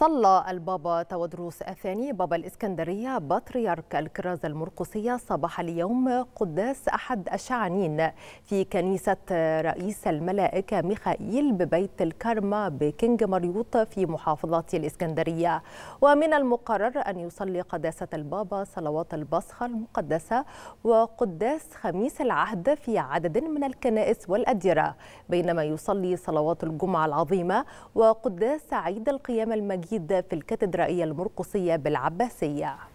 صلى البابا تودروس الثاني بابا الإسكندرية بطريرك الكرازة المرقسية صباح اليوم قداس أحد الشعانين في كنيسة رئيس الملائكة ميخائيل ببيت الكرمة بكينج مريوط في محافظة الإسكندرية ومن المقرر أن يصلي قداسة البابا صلوات البصخة المقدسة وقداس خميس العهد في عدد من الكنائس والأديرة بينما يصلي صلوات الجمعة العظيمة وقداس عيد القيامة المجيد الجديد في الكاتدرائية المرقصية بالعباسية